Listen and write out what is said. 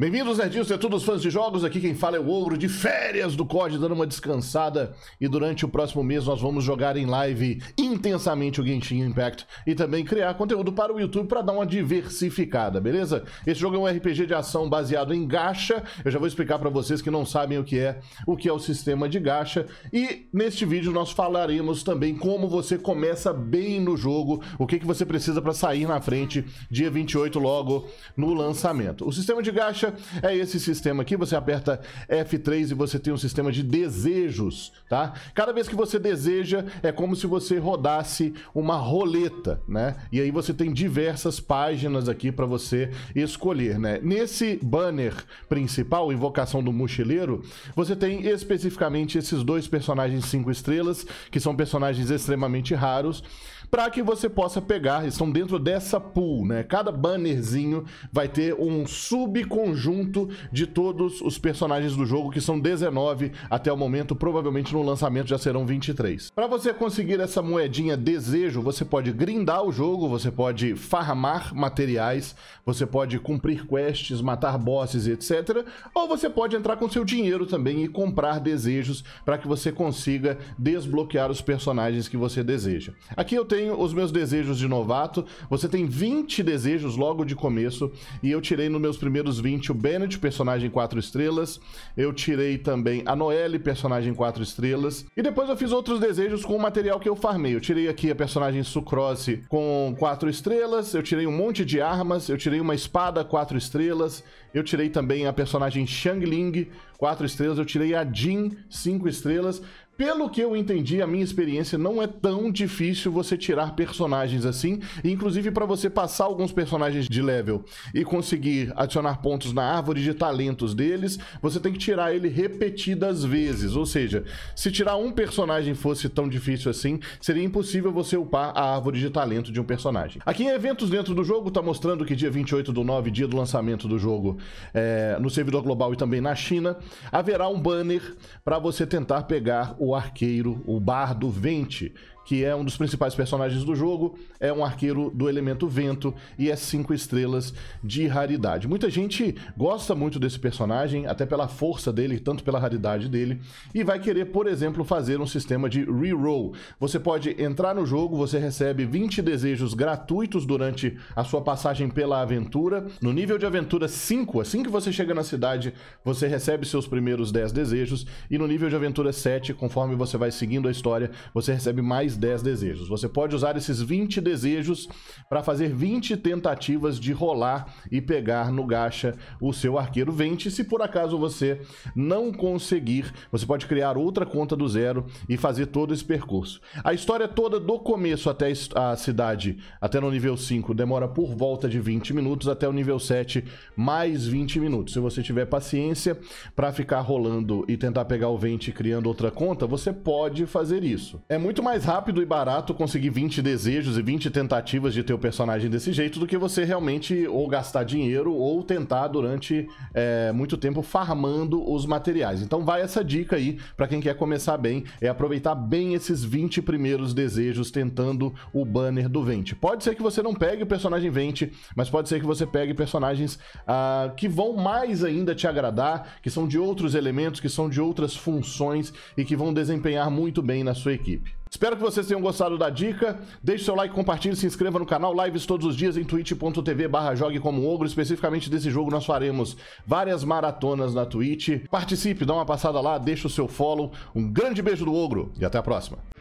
Bem-vindos, Nerdinhos, a é todos os fãs de jogos. Aqui quem fala é o Ogro, de férias do COD, dando uma descansada. E durante o próximo mês nós vamos jogar em live intensamente o Genshin Impact e também criar conteúdo para o YouTube para dar uma diversificada, beleza? Esse jogo é um RPG de ação baseado em gacha. Eu já vou explicar para vocês que não sabem o que é, o que é o sistema de gacha. E neste vídeo nós falaremos também como você começa bem no jogo, o que, que você precisa para sair na frente dia 28 logo no lançamento. O sistema de gacha é esse sistema aqui, você aperta F3 e você tem um sistema de desejos, tá? Cada vez que você deseja, é como se você rodasse rodasse uma roleta, né? E aí você tem diversas páginas aqui para você escolher, né? Nesse banner principal, Invocação do Mochileiro, você tem especificamente esses dois personagens cinco estrelas, que são personagens extremamente raros para que você possa pegar, estão dentro dessa pool, né? Cada bannerzinho vai ter um subconjunto de todos os personagens do jogo, que são 19 até o momento, provavelmente no lançamento já serão 23. Para você conseguir essa moedinha desejo, você pode grindar o jogo, você pode farmar materiais, você pode cumprir quests, matar bosses, etc. Ou você pode entrar com seu dinheiro também e comprar desejos para que você consiga desbloquear os personagens que você deseja. Aqui eu tenho tenho os meus desejos de novato, você tem 20 desejos logo de começo, e eu tirei nos meus primeiros 20 o Bennett, personagem 4 estrelas, eu tirei também a Noelle, personagem 4 estrelas, e depois eu fiz outros desejos com o material que eu farmei. Eu tirei aqui a personagem Sucrose com 4 estrelas, eu tirei um monte de armas, eu tirei uma espada 4 estrelas, eu tirei também a personagem Shangling 4 estrelas, eu tirei a Jin 5 estrelas, pelo que eu entendi, a minha experiência não é tão difícil você tirar personagens assim, inclusive para você passar alguns personagens de level e conseguir adicionar pontos na árvore de talentos deles, você tem que tirar ele repetidas vezes, ou seja, se tirar um personagem fosse tão difícil assim, seria impossível você upar a árvore de talento de um personagem. Aqui em eventos dentro do jogo, tá mostrando que dia 28 do 9, dia do lançamento do jogo é, no servidor global e também na China, haverá um banner para você tentar pegar o o arqueiro, o bardo vente, que é um dos principais personagens do jogo, é um arqueiro do elemento vento e é cinco estrelas de raridade. Muita gente gosta muito desse personagem, até pela força dele, tanto pela raridade dele, e vai querer, por exemplo, fazer um sistema de reroll. Você pode entrar no jogo, você recebe 20 desejos gratuitos durante a sua passagem pela aventura. No nível de aventura 5, assim que você chega na cidade, você recebe seus primeiros 10 desejos, e no nível de aventura 7, conforme você vai seguindo a história, você recebe mais 10 desejos. Você pode usar esses 20 desejos para fazer 20 tentativas de rolar e pegar no gacha o seu arqueiro 20. Se por acaso você não conseguir, você pode criar outra conta do zero e fazer todo esse percurso. A história toda do começo até a cidade, até no nível 5, demora por volta de 20 minutos, até o nível 7, mais 20 minutos. Se você tiver paciência para ficar rolando e tentar pegar o 20 criando outra conta, você pode fazer isso. É muito mais rápido rápido e barato conseguir 20 desejos e 20 tentativas de ter o personagem desse jeito do que você realmente ou gastar dinheiro ou tentar durante é, muito tempo farmando os materiais. Então vai essa dica aí para quem quer começar bem, é aproveitar bem esses 20 primeiros desejos tentando o banner do Vente. Pode ser que você não pegue o personagem Vente, mas pode ser que você pegue personagens ah, que vão mais ainda te agradar, que são de outros elementos, que são de outras funções e que vão desempenhar muito bem na sua equipe. Espero que vocês tenham gostado da dica. Deixe seu like, compartilhe, se inscreva no canal. Lives todos os dias em twitch.tv barra jogue como ogro. Especificamente desse jogo nós faremos várias maratonas na Twitch. Participe, dá uma passada lá, deixa o seu follow. Um grande beijo do ogro e até a próxima.